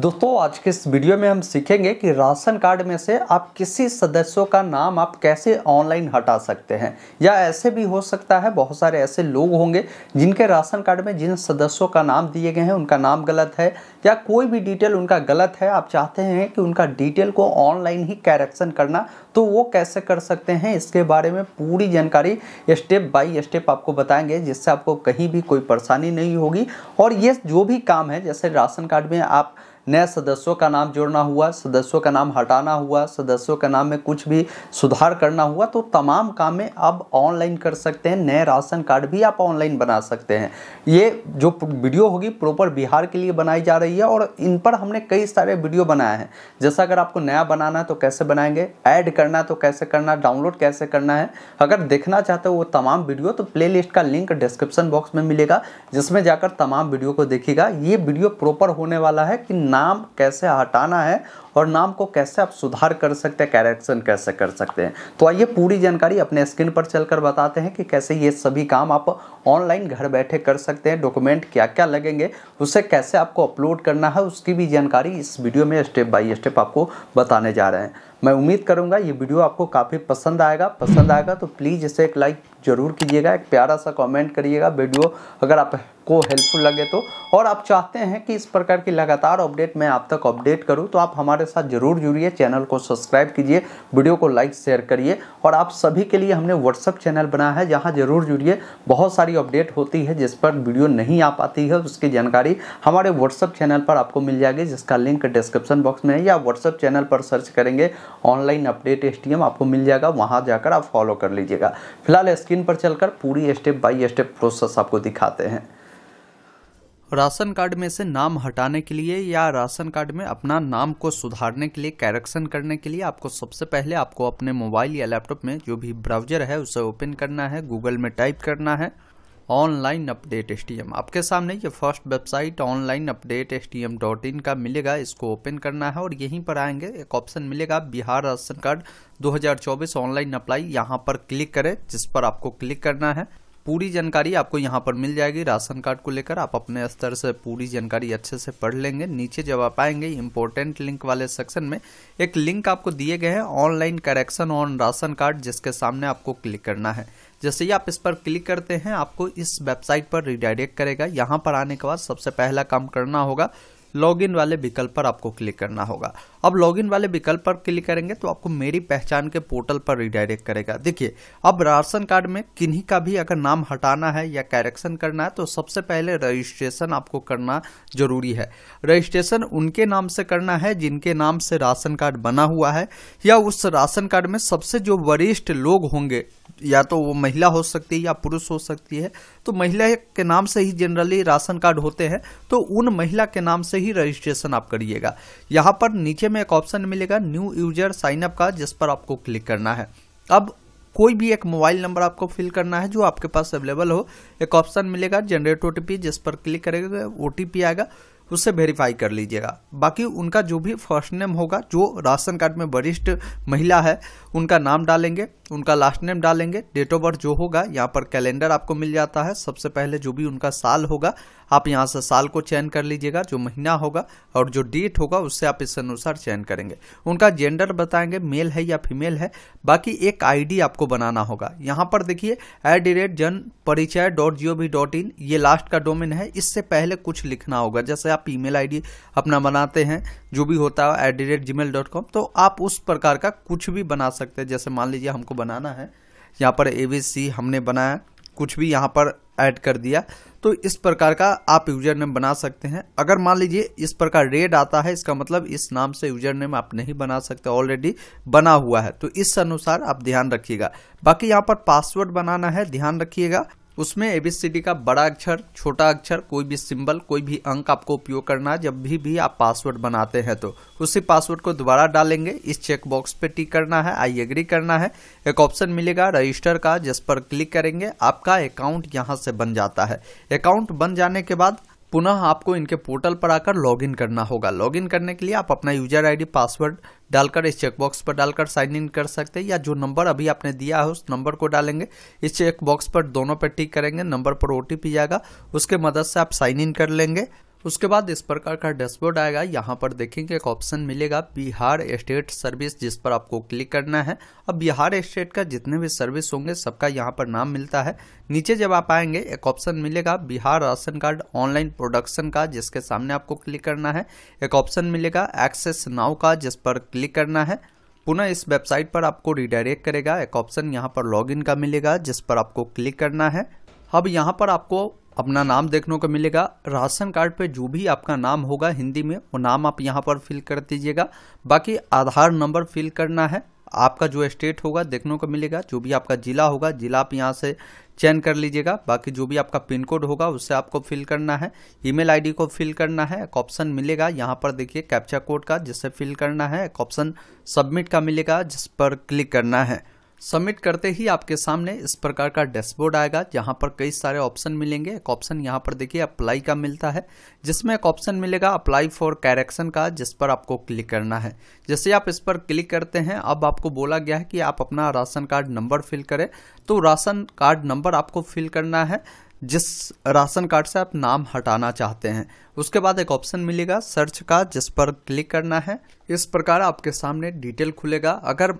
दोस्तों आज के इस वीडियो में हम सीखेंगे कि राशन कार्ड में से आप किसी सदस्यों का नाम आप कैसे ऑनलाइन हटा सकते हैं या ऐसे भी हो सकता है बहुत सारे ऐसे लोग होंगे जिनके राशन कार्ड में जिन सदस्यों का नाम दिए गए हैं उनका नाम गलत है या कोई भी डिटेल उनका गलत है आप चाहते हैं कि उनका डिटेल को ऑनलाइन ही कैरेक्शन करना तो वो कैसे कर सकते हैं इसके बारे में पूरी जानकारी स्टेप बाय स्टेप आपको बताएंगे जिससे आपको कहीं भी कोई परेशानी नहीं होगी और ये जो भी काम है जैसे राशन कार्ड में आप नए सदस्यों का नाम जोड़ना हुआ सदस्यों का नाम हटाना हुआ सदस्यों का नाम में कुछ भी सुधार करना हुआ तो तमाम काम में आप ऑनलाइन कर सकते हैं नए राशन कार्ड भी आप ऑनलाइन बना सकते हैं ये जो वीडियो होगी प्रॉपर बिहार के लिए बनाई जा रही है और इन पर हमने कई सारे वीडियो बनाए हैं जैसा अगर आपको नया बनाना है तो कैसे बनाएंगे ऐड कर करना है तो कैसे करना डाउनलोड कैसे करना है अगर देखना चाहते हो वो तमाम वीडियो तो प्लेलिस्ट का लिंक डिस्क्रिप्शन बॉक्स में मिलेगा जिसमें जाकर तमाम वीडियो को देखेगा ये वीडियो प्रॉपर होने वाला है कि नाम कैसे हटाना है और नाम को कैसे आप सुधार कर सकते हैं कैरेक्शन कैसे कर सकते हैं तो आइए पूरी जानकारी अपने स्क्रीन पर चलकर बताते हैं कि कैसे ये सभी काम आप ऑनलाइन घर बैठे कर सकते हैं डॉक्यूमेंट क्या क्या लगेंगे उसे कैसे आपको अपलोड करना है उसकी भी जानकारी इस वीडियो में स्टेप बाय स्टेप आपको बताने जा रहे हैं मैं उम्मीद करूँगा ये वीडियो आपको काफ़ी पसंद आएगा पसंद आएगा तो प्लीज़ इसे एक लाइक ज़रूर कीजिएगा एक प्यारा सा कमेंट करिएगा वीडियो अगर आप को हेल्पफुल लगे तो और आप चाहते हैं कि इस प्रकार की लगातार अपडेट मैं आप तक अपडेट करूं तो आप हमारे साथ जरूर जुड़िए चैनल को सब्सक्राइब कीजिए वीडियो को लाइक शेयर करिए और आप सभी के लिए हमने व्हाट्सअप चैनल बनाया है जहां जरूर जुड़िए बहुत सारी अपडेट होती है जिस पर वीडियो नहीं आ पाती है उसकी जानकारी हमारे व्हाट्सअप चैनल पर आपको मिल जाएगी जिसका लिंक डिस्क्रिप्शन बॉक्स में है या व्हाट्सअप चैनल पर सर्च करेंगे ऑनलाइन अपडेट एस आपको मिल जाएगा वहाँ जाकर आप फॉलो कर लीजिएगा फिलहाल स्क्रीन पर चलकर पूरी स्टेप बाई स्टेप प्रोसेस आपको दिखाते हैं राशन कार्ड में से नाम हटाने के लिए या राशन कार्ड में अपना नाम को सुधारने के लिए कैरेक्शन करने के लिए आपको सबसे पहले आपको अपने मोबाइल या लैपटॉप में जो भी ब्राउजर है उसे ओपन करना है गूगल में टाइप करना है ऑनलाइन अपडेट एस आपके सामने ये first website online updates का मिलेगा इसको ओपन करना है और यहीं पर आएंगे एक ऑप्शन मिलेगा Bihar ration card 2024 online apply यहाँ पर क्लिक करें जिस पर आपको क्लिक करना है पूरी जानकारी आपको यहाँ पर मिल जाएगी राशन कार्ड को लेकर आप अपने स्तर से पूरी जानकारी अच्छे से पढ़ लेंगे नीचे जब आप आएंगे इम्पोर्टेंट लिंक वाले सेक्शन में एक लिंक आपको दिए गए हैं online correction on ration card जिसके सामने आपको क्लिक करना है जैसे ही आप इस पर क्लिक करते हैं आपको इस वेबसाइट पर रिडायरेक्ट करेगा यहाँ पर आने के बाद सबसे पहला काम करना होगा लॉगिन वाले विकल्प पर आपको क्लिक करना होगा अब लॉगिन वाले विकल्प पर क्लिक करेंगे तो आपको मेरी पहचान के पोर्टल पर रिडायरेक्ट करेगा देखिए अब राशन कार्ड में किन्हीं का भी अगर नाम हटाना है या करेक्शन करना है तो सबसे पहले रजिस्ट्रेशन आपको करना जरूरी है रजिस्ट्रेशन उनके नाम से करना है जिनके नाम से राशन कार्ड बना हुआ है या उस राशन कार्ड में सबसे जो वरिष्ठ लोग होंगे या तो वो महिला हो सकती है या पुरुष हो सकती है तो महिला के नाम से ही जनरली राशन कार्ड होते हैं तो उन महिला के नाम से ही रजिस्ट्रेशन आप करिएगा यहाँ पर नीचे में एक ऑप्शन मिलेगा न्यू यूजर साइनअप का जिस पर आपको क्लिक करना है अब कोई भी एक मोबाइल नंबर आपको फिल करना है जो आपके पास अवेलेबल हो एक ऑप्शन मिलेगा जनरेट ओटीपी जिस पर क्लिक करेगा ओटीपी आएगा उससे वेरीफाई कर लीजिएगा बाकी उनका जो भी फर्स्ट नेम होगा जो राशन कार्ड में वरिष्ठ महिला है उनका नाम डालेंगे उनका लास्ट नेम डालेंगे डेट ऑफ बर्थ जो होगा यहाँ पर कैलेंडर आपको मिल जाता है सबसे पहले जो भी उनका साल होगा आप यहाँ से साल को चयन कर लीजिएगा जो महीना होगा और जो डेट होगा उससे आप इस अनुसार चयन करेंगे उनका जेंडर बताएंगे मेल है या फीमेल है बाकी एक आईडी आपको बनाना होगा यहाँ पर देखिए eight the rate Jan Parichay dot G O V dot in ये लास्ट का डोमेन है इससे पहले कुछ लिखना होगा जैसे आप ईमेल आईडी अपना बनाते हैं जो भी होता है at the rate gmail dot com तो आप उस प्रकार का कुछ भी बना सकते हैं जैसे मान लीजिए हमको बनाना है यहाँ पर ए हमने बनाया कुछ भी यहाँ पर ऐड कर दिया तो इस प्रकार का आप यूजर नेम बना सकते हैं अगर मान लीजिए इस प्रकार रेड आता है इसका मतलब इस नाम से यूजर नेम आप नहीं बना सकते ऑलरेडी बना हुआ है तो इस अनुसार आप ध्यान रखिएगा बाकी यहाँ पर पासवर्ड बनाना है ध्यान रखिएगा उसमें एबीसीडी का बड़ा अक्षर छोटा अक्षर कोई भी सिंबल कोई भी अंक आपको उपयोग करना जब भी भी आप पासवर्ड बनाते हैं तो उसी पासवर्ड को दोबारा डालेंगे इस चेक बॉक्स पे टिक करना है आई एग्री करना है एक ऑप्शन मिलेगा रजिस्टर का जिस पर क्लिक करेंगे आपका अकाउंट यहाँ से बन जाता है अकाउंट बन जाने के बाद पुनः आपको इनके पोर्टल पर आकर लॉगिन करना होगा लॉगिन करने के लिए आप अपना यूजर आईडी पासवर्ड डालकर इस चेकबॉक्स पर डालकर साइन इन कर सकते हैं या जो नंबर अभी आपने दिया है उस नंबर को डालेंगे इस चेकबॉक्स पर दोनों पर टिक करेंगे नंबर पर ओटीपी जाएगा उसके मदद से आप साइन इन कर लेंगे उसके बाद इस प्रकार का डैशबोर्ड आएगा यहाँ पर देखेंगे एक ऑप्शन मिलेगा बिहार स्टेट सर्विस जिस पर आपको क्लिक करना है अब बिहार स्टेट का जितने भी सर्विस होंगे सबका यहाँ पर नाम मिलता है नीचे जब आप आएंगे एक ऑप्शन मिलेगा Bihar ration card online production का जिसके सामने आपको क्लिक करना है एक ऑप्शन मिलेगा एक्सेस नाव का जिस पर क्लिक करना है पुनः इस वेबसाइट पर आपको रिडायरेक्ट करेगा एक ऑप्शन यहाँ पर लॉग का मिलेगा जिस पर आपको क्लिक करना है अब यहाँ पर आपको अपना नाम देखने को मिलेगा राशन कार्ड पे जो भी आपका नाम होगा हिंदी में वो नाम आप यहाँ पर फिल कर दीजिएगा बाकी आधार नंबर फिल करना है आपका जो स्टेट होगा देखने को मिलेगा जो भी आपका ज़िला होगा ज़िला आप यहाँ से चयन कर लीजिएगा बाकी जो भी आपका पिन कोड होगा उससे आपको फिल करना है ईमेल आईडी को फिल करना है एक ऑप्शन मिलेगा यहाँ पर देखिए कैप्चा कोड का जिससे फिल करना है एक ऑप्शन सबमिट का मिलेगा जिस पर क्लिक करना है सबमिट करते ही आपके सामने इस प्रकार का डैशबोर्ड आएगा जहां पर कई सारे ऑप्शन मिलेंगे एक ऑप्शन यहाँ पर देखिए अप्लाई का मिलता है जिसमें एक ऑप्शन मिलेगा अप्लाई फॉर कैरेक्शन का जिस पर आपको क्लिक करना है जैसे आप इस पर क्लिक करते हैं अब आपको बोला गया है कि आप अपना राशन कार्ड नंबर फिल करें तो राशन कार्ड नंबर आपको फिल करना है जिस राशन कार्ड से आप नाम हटाना चाहते हैं उसके बाद एक ऑप्शन मिलेगा सर्च का जिस पर क्लिक करना है इस प्रकार आपके सामने डिटेल खुलेगा अगर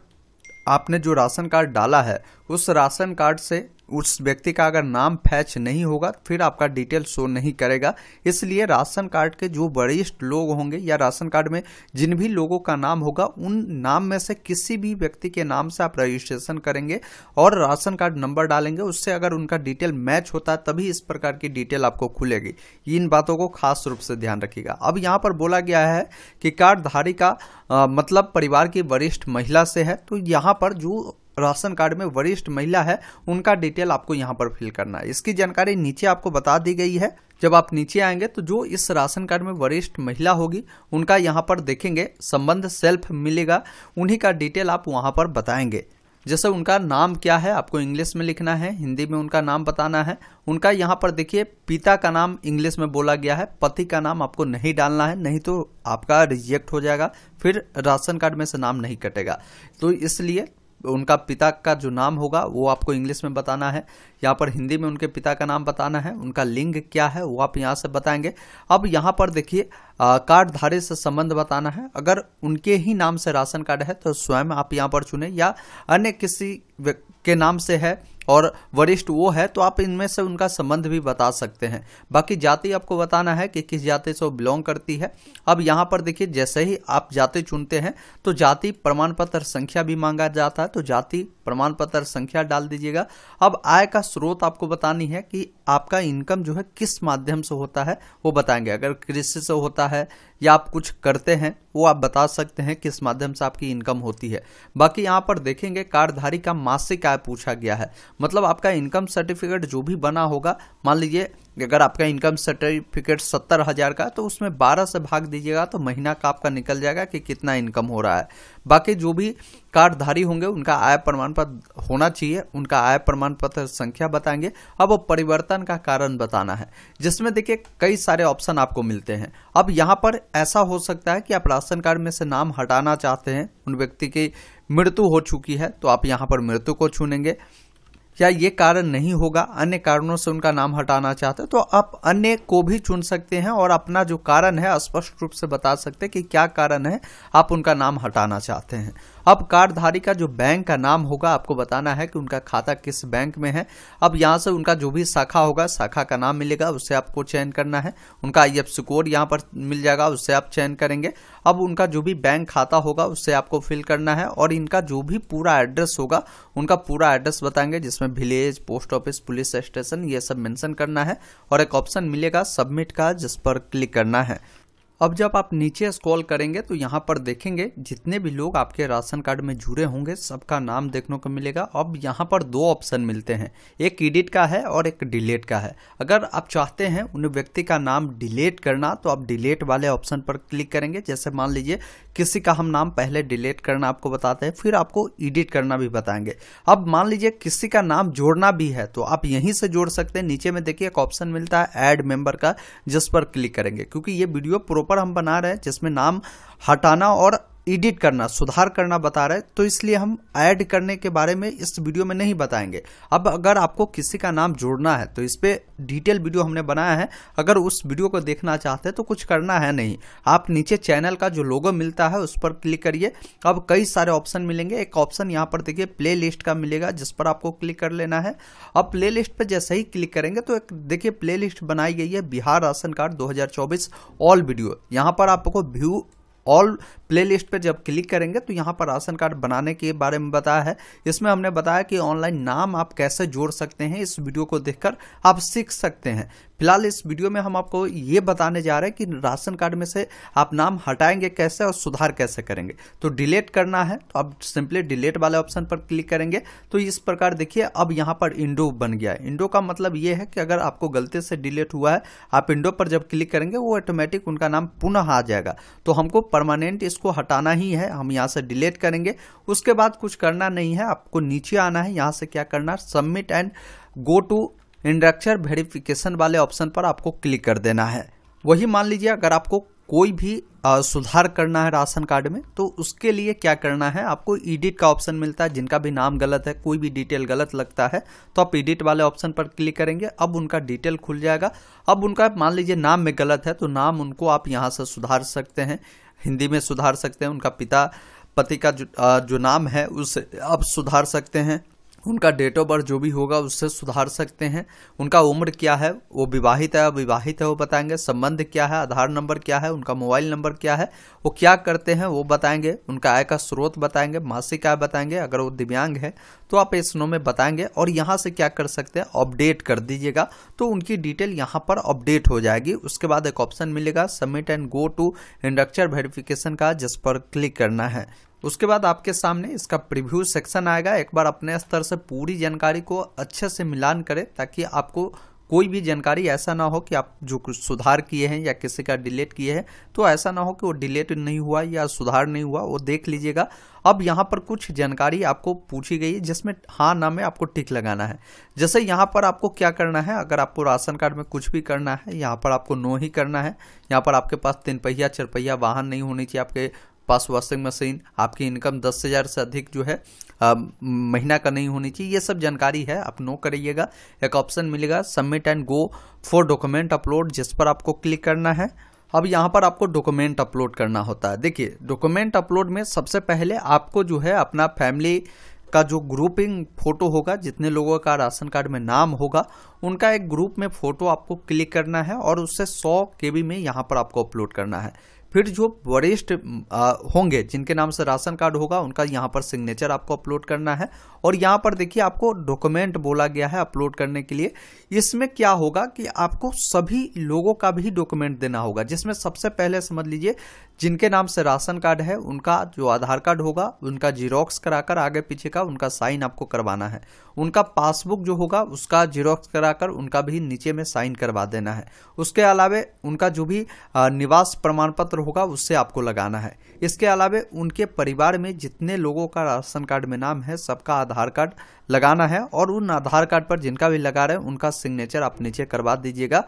आपने जो राशन कार्ड डाला है उस राशन कार्ड से उस व्यक्ति का अगर नाम फैच नहीं होगा तो फिर आपका डिटेल शो नहीं करेगा इसलिए राशन कार्ड के जो वरिष्ठ लोग होंगे या राशन कार्ड में जिन भी लोगों का नाम होगा उन नाम में से किसी भी व्यक्ति के नाम से आप रजिस्ट्रेशन करेंगे और राशन कार्ड नंबर डालेंगे उससे अगर उनका डिटेल मैच होता है तभी इस प्रकार की डिटेल आपको खुलेगी इन बातों को खास रूप से ध्यान रखिएगा अब यहाँ पर बोला गया है कि कार्डधारी का आ, मतलब परिवार की वरिष्ठ महिला से है तो यहाँ पर जो राशन कार्ड में वरिष्ठ महिला है उनका डिटेल आपको यहाँ पर फिल करना है इसकी जानकारी नीचे आपको बता दी गई है जब आप नीचे आएंगे तो जो इस राशन कार्ड में वरिष्ठ महिला होगी उनका यहाँ पर देखेंगे संबंध सेल्फ मिलेगा उन्हीं का डिटेल आप वहाँ पर बताएंगे जैसे उनका नाम क्या है आपको इंग्लिश में लिखना है हिंदी में उनका नाम बताना है उनका यहाँ पर देखिए पिता का नाम इंग्लिश में बोला गया है पति का नाम आपको नहीं डालना है नहीं तो आपका रिजेक्ट हो जाएगा फिर राशन कार्ड में से नाम नहीं कटेगा तो इसलिए उनका पिता का जो नाम होगा वो आपको इंग्लिश में बताना है यहाँ पर हिंदी में उनके पिता का नाम बताना है उनका लिंग क्या है वो आप यहाँ से बताएंगे अब यहाँ पर देखिए कार्ड धारे से संबंध बताना है अगर उनके ही नाम से राशन कार्ड है तो स्वयं आप यहाँ पर चुने या अन्य किसी के नाम से है और वरिष्ठ वो है तो आप इनमें से उनका संबंध भी बता सकते हैं बाकी जाति आपको बताना है कि किस जाति से वो बिलोंग करती है अब यहाँ पर देखिए जैसे ही आप जाति चुनते हैं तो जाति प्रमाण पत्र संख्या भी मांगा जाता है तो जाति प्रमाण पत्र संख्या डाल दीजिएगा अब आय का स्रोत आपको बतानी है कि आपका इनकम जो है किस माध्यम से होता है वो बताएंगे अगर कृषि से होता है या आप कुछ करते हैं वो आप बता सकते हैं किस माध्यम से आपकी इनकम होती है बाकी यहाँ पर देखेंगे कार्डधारी का मासिक आय पूछा गया है मतलब आपका इनकम सर्टिफिकेट जो भी बना होगा मान लीजिए अगर आपका इनकम सर्टिफिकेट सत्तर हज़ार का तो उसमें बारह से भाग दीजिएगा तो महीना का आपका निकल जाएगा कि कितना इनकम हो रहा है बाकी जो भी कार्डधारी होंगे उनका आय प्रमाण पत्र होना चाहिए उनका आय प्रमाण पत्र संख्या बताएंगे अब वो परिवर्तन का कारण बताना है जिसमें देखिए कई सारे ऑप्शन आपको मिलते हैं अब यहाँ पर ऐसा हो सकता है कि आप राशन कार्ड में से नाम हटाना चाहते हैं उन व्यक्ति की मृत्यु हो चुकी है तो आप यहाँ पर मृत्यु को चुनेंगे या ये कारण नहीं होगा अन्य कारणों से उनका नाम हटाना चाहते तो आप अन्य को भी चुन सकते हैं और अपना जो कारण है स्पष्ट रूप से बता सकते हैं कि क्या कारण है आप उनका नाम हटाना चाहते हैं अब कार्डधारी का जो बैंक का नाम होगा आपको बताना है कि उनका खाता किस बैंक में है अब यहाँ से उनका जो भी शाखा होगा शाखा का नाम मिलेगा उससे आपको चयन करना है उनका आई एफ कोड यहाँ पर मिल जाएगा उससे आप चयन करेंगे अब उनका जो भी बैंक खाता होगा उससे आपको फिल करना है और इनका जो भी पूरा एड्रेस होगा उनका पूरा एड्रेस बताएंगे जिसमें village post office police station ये सब मेंशन करना है और एक ऑप्शन मिलेगा सबमिट का जिस पर क्लिक करना है अब जब आप नीचे स्क्रॉल करेंगे तो यहाँ पर देखेंगे जितने भी लोग आपके राशन कार्ड में जुड़े होंगे सबका नाम देखने को मिलेगा अब यहाँ पर दो ऑप्शन मिलते हैं एक एडिट का है और एक डिलीट का है अगर आप चाहते हैं उन व्यक्ति का नाम डिलीट करना तो आप डिलीट वाले ऑप्शन पर क्लिक करेंगे जैसे मान लीजिए किसी का हम नाम पहले डिलीट करना आपको बताते हैं फिर आपको एडिट करना भी बताएंगे अब मान लीजिए किसी का नाम जोड़ना भी है तो आप यहीं से जोड़ सकते हैं नीचे में देखिए एक ऑप्शन मिलता है एड मेंबर का जिस पर क्लिक करेंगे क्योंकि ये वीडियो प्रॉपर पर हम बना रहे हैं जिसमें नाम हटाना और एडिट करना सुधार करना बता रहे तो इसलिए हम ऐड करने के बारे में इस वीडियो में नहीं बताएंगे अब अगर आपको किसी का नाम जोड़ना है तो इस पर डिटेल वीडियो हमने बनाया है अगर उस वीडियो को देखना चाहते हैं तो कुछ करना है नहीं आप नीचे चैनल का जो लोगो मिलता है उस पर क्लिक करिए अब कई सारे ऑप्शन मिलेंगे एक ऑप्शन यहाँ पर देखिए प्ले लिस्ट का मिलेगा जिस पर आपको क्लिक कर लेना है अब प्ले लिस्ट पर जैसे ही क्लिक करेंगे तो एक देखिए प्ले लिस्ट बनाई गई है बिहार राशन कार्ड दो ऑल वीडियो यहाँ पर आपको व्यू ऑल प्लेलिस्ट पर जब क्लिक करेंगे तो यहाँ पर राशन कार्ड बनाने के बारे में बताया है इसमें हमने बताया कि ऑनलाइन नाम आप कैसे जोड़ सकते हैं इस वीडियो को देखकर आप सीख सकते हैं फिलहाल इस वीडियो में हम आपको ये बताने जा रहे हैं कि राशन कार्ड में से आप नाम हटाएंगे कैसे और सुधार कैसे करेंगे तो डिलीट करना है तो आप सिंपली डिलीट वाले ऑप्शन पर क्लिक करेंगे तो इस प्रकार देखिए अब यहाँ पर इंडो बन गया है इंडो का मतलब ये है कि अगर आपको गलती से डिलीट हुआ है आप इंडो पर जब क्लिक करेंगे वो ऑटोमेटिक उनका नाम पुनः आ जाएगा तो हमको परमानेंट इसको उसको हटाना ही है हम यहाँ से डिलीट करेंगे उसके बाद कुछ करना नहीं है आपको नीचे आना है यहाँ से क्या करना सबमिट एंड गो टू इंडक्चर वेरिफिकेशन वाले ऑप्शन पर आपको क्लिक कर देना है वही मान लीजिए अगर आपको कोई भी आ, सुधार करना है राशन कार्ड में तो उसके लिए क्या करना है आपको एडिट का ऑप्शन मिलता है जिनका भी नाम गलत है कोई भी डिटेल गलत लगता है तो आप एडिट वाले ऑप्शन पर क्लिक करेंगे अब उनका डिटेल खुल जाएगा अब उनका मान लीजिए नाम में गलत है तो नाम उनको आप यहां से सुधार सकते हैं हिंदी में सुधार सकते हैं उनका पिता पति का जो, जो नाम है उस अब सुधार सकते हैं उनका डेट ऑफ बर्थ जो भी होगा उससे सुधार सकते हैं उनका उम्र क्या है वो विवाहित है अविवाहित है वो बताएंगे संबंध क्या है आधार नंबर क्या है उनका मोबाइल नंबर क्या है वो क्या करते हैं वो बताएंगे उनका आय का स्रोत बताएंगे मासिक आय बताएंगे अगर वो दिव्यांग है तो आप इस नो में बताएंगे और यहाँ से क्या कर सकते हैं अपडेट कर दीजिएगा तो उनकी डिटेल यहाँ पर अपडेट हो जाएगी उसके बाद एक ऑप्शन मिलेगा सबमिट एंड गो टू इंडक्चर वेरिफिकेशन का जिस पर क्लिक करना है उसके बाद आपके सामने इसका प्रीव्यू सेक्शन आएगा एक बार अपने स्तर से पूरी जानकारी को अच्छे से मिलान करें ताकि आपको कोई भी जानकारी ऐसा ना हो कि आप जो कुछ सुधार किए हैं या किसी का डिलीट किए हैं तो ऐसा ना हो कि वो डिलीट नहीं हुआ या सुधार नहीं हुआ वो देख लीजिएगा अब यहाँ पर कुछ जानकारी आपको पूछी गई है जिसमें हाँ ना में आपको टिक लगाना है जैसे यहाँ पर आपको क्या करना है अगर आपको राशन कार्ड में कुछ भी करना है यहाँ पर आपको नो ही करना है यहाँ पर आपके पास तीन पहिया चरपहिया वाहन नहीं होनी चाहिए आपके पास वॉशिंग मशीन आपकी इनकम दस हज़ार से अधिक जो है महीना का नहीं होनी चाहिए ये सब जानकारी है आप नो करिएगा एक ऑप्शन मिलेगा submit and go for document upload जिस पर आपको क्लिक करना है अब यहाँ पर आपको डॉक्यूमेंट अपलोड करना होता है देखिए डॉक्यूमेंट अपलोड में सबसे पहले आपको जो है अपना फैमिली का जो ग्रुपिंग फोटो होगा जितने लोगों का राशन कार्ड में नाम होगा उनका एक ग्रुप में फोटो आपको क्लिक करना है और उससे 100 के में यहाँ पर आपको अपलोड करना है फिर जो वरिष्ठ होंगे जिनके नाम से राशन कार्ड होगा उनका यहाँ पर सिग्नेचर आपको अपलोड करना है और यहाँ पर देखिए आपको डॉक्यूमेंट बोला गया है अपलोड करने के लिए इसमें क्या होगा कि आपको सभी लोगों का भी डॉक्यूमेंट देना होगा जिसमें सबसे पहले समझ लीजिए जिनके नाम से राशन कार्ड है उनका जो आधार कार्ड होगा उनका जीरोक्स कराकर आगे पीछे का उनका साइन आपको करवाना है उनका पासबुक जो होगा उसका जीरोक्स कराकर उनका भी नीचे में साइन करवा देना है उसके अलावे उनका जो भी निवास प्रमाण पत्र होगा उससे आपको लगाना है इसके अलावे उनके परिवार में जितने लोगों का राशन कार्ड में नाम है सबका आधार कार्ड लगाना है और उन आधार कार्ड पर जिनका भी लगा रहे हैं उनका सिग्नेचर आप नीचे करवा दीजिएगा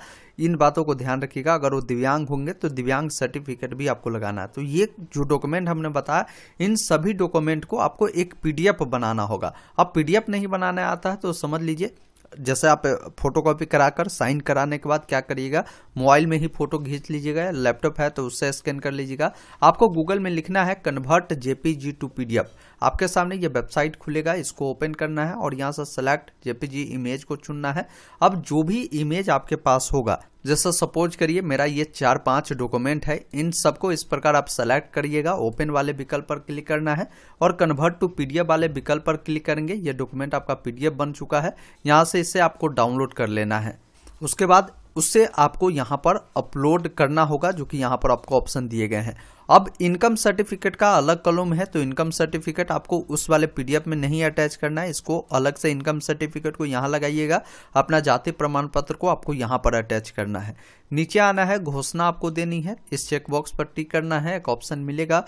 इन बातों को ध्यान रखिएगा अगर वो दिव्यांग होंगे तो दिव्यांग सर्टिफिकेट भी आपको लगाना है तो ये जो डॉक्यूमेंट हमने बताया इन सभी डॉक्यूमेंट को आपको एक पीडीएफ बनाना होगा अब पीडीएफ नहीं बनाना आता है तो समझ लीजिए जैसे आप फोटो कॉपी करा कर साइन कराने के बाद क्या करिएगा मोबाइल में ही फोटो खींच लीजिएगा लैपटॉप है तो उससे स्कैन कर लीजिएगा आपको गूगल में लिखना है कन्वर्ट जेपीजी टू पीडीएफ आपके सामने ये वेबसाइट खुलेगा इसको ओपन करना है और यहाँ से सेलेक्ट जेपीजी इमेज को चुनना है अब जो भी इमेज आपके पास होगा जैसा सपोज करिए मेरा ये चार पांच डॉक्यूमेंट है इन सबको इस प्रकार आप सेलेक्ट करिएगा ओपन वाले विकल्प पर क्लिक करना है और कन्वर्ट टू पीडीएफ वाले विकल्प पर क्लिक करेंगे ये डॉक्यूमेंट आपका पीडीएफ बन चुका है यहाँ से इसे आपको डाउनलोड कर लेना है उसके बाद उससे आपको यहाँ पर अपलोड करना होगा जो कि यहाँ पर आपको ऑप्शन दिए गए हैं अब इनकम सर्टिफिकेट का अलग कलम है तो इनकम सर्टिफिकेट आपको उस वाले पीडीएफ में नहीं अटैच करना है इसको अलग से इनकम सर्टिफिकेट को यहाँ लगाइएगा अपना जाति प्रमाण पत्र को आपको यहाँ पर अटैच करना है नीचे आना है घोषणा आपको देनी है इस चेकबॉक्स पर टिक करना है एक ऑप्शन मिलेगा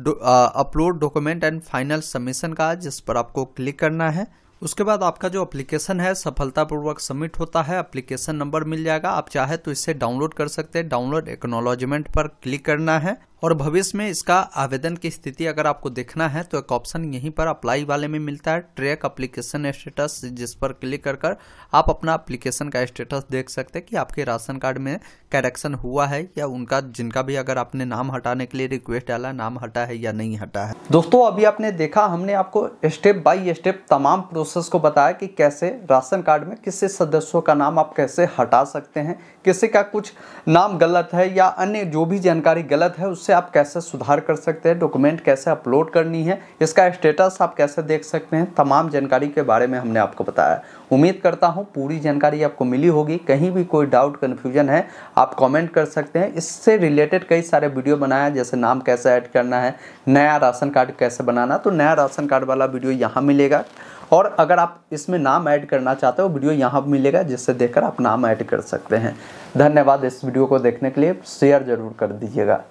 upload document and final submission का जिस पर आपको क्लिक करना है उसके बाद आपका जो एप्लीकेशन है सफलतापूर्वक सबमिट होता है एप्लीकेशन नंबर मिल जाएगा आप चाहे तो इसे डाउनलोड कर सकते हैं डाउनलोड एक्नोलॉजमेंट पर क्लिक करना है और भविष्य में इसका आवेदन की स्थिति अगर आपको देखना है तो एक ऑप्शन यहीं पर अप्लाई वाले में मिलता है ट्रैक अप्लीकेशन स्टेटस जिस पर क्लिक कर कर आप अपना अप्लीकेशन का स्टेटस देख सकते हैं कि आपके राशन कार्ड में करेक्शन हुआ है या उनका जिनका भी अगर आपने नाम हटाने के लिए रिक्वेस्ट डाला नाम हटा है या नहीं हटा है दोस्तों अभी आपने देखा हमने आपको स्टेप बाई स्टेप तमाम प्रोसेस प्रोसेस को बताया कि कैसे राशन कार्ड में किसी सदस्यों का नाम आप कैसे हटा सकते हैं किसी का कुछ नाम गलत है या अन्य जो भी जानकारी गलत है उससे आप कैसे सुधार कर सकते हैं डॉक्यूमेंट कैसे अपलोड करनी है इसका स्टेटस आप कैसे देख सकते हैं तमाम जानकारी के बारे में हमने आपको बताया उम्मीद करता हूँ पूरी जानकारी आपको मिली होगी कहीं भी कोई डाउट कन्फ्यूजन है आप कॉमेंट कर सकते हैं इससे रिलेटेड कई सारे वीडियो बनाया जैसे नाम कैसे ऐड करना है नया राशन कार्ड कैसे बनाना तो नया राशन कार्ड वाला वीडियो यहाँ मिलेगा और अगर आप इसमें नाम ऐड करना चाहते हो वीडियो यहाँ मिलेगा जिससे देखकर आप नाम ऐड कर सकते हैं धन्यवाद इस वीडियो को देखने के लिए शेयर ज़रूर कर दीजिएगा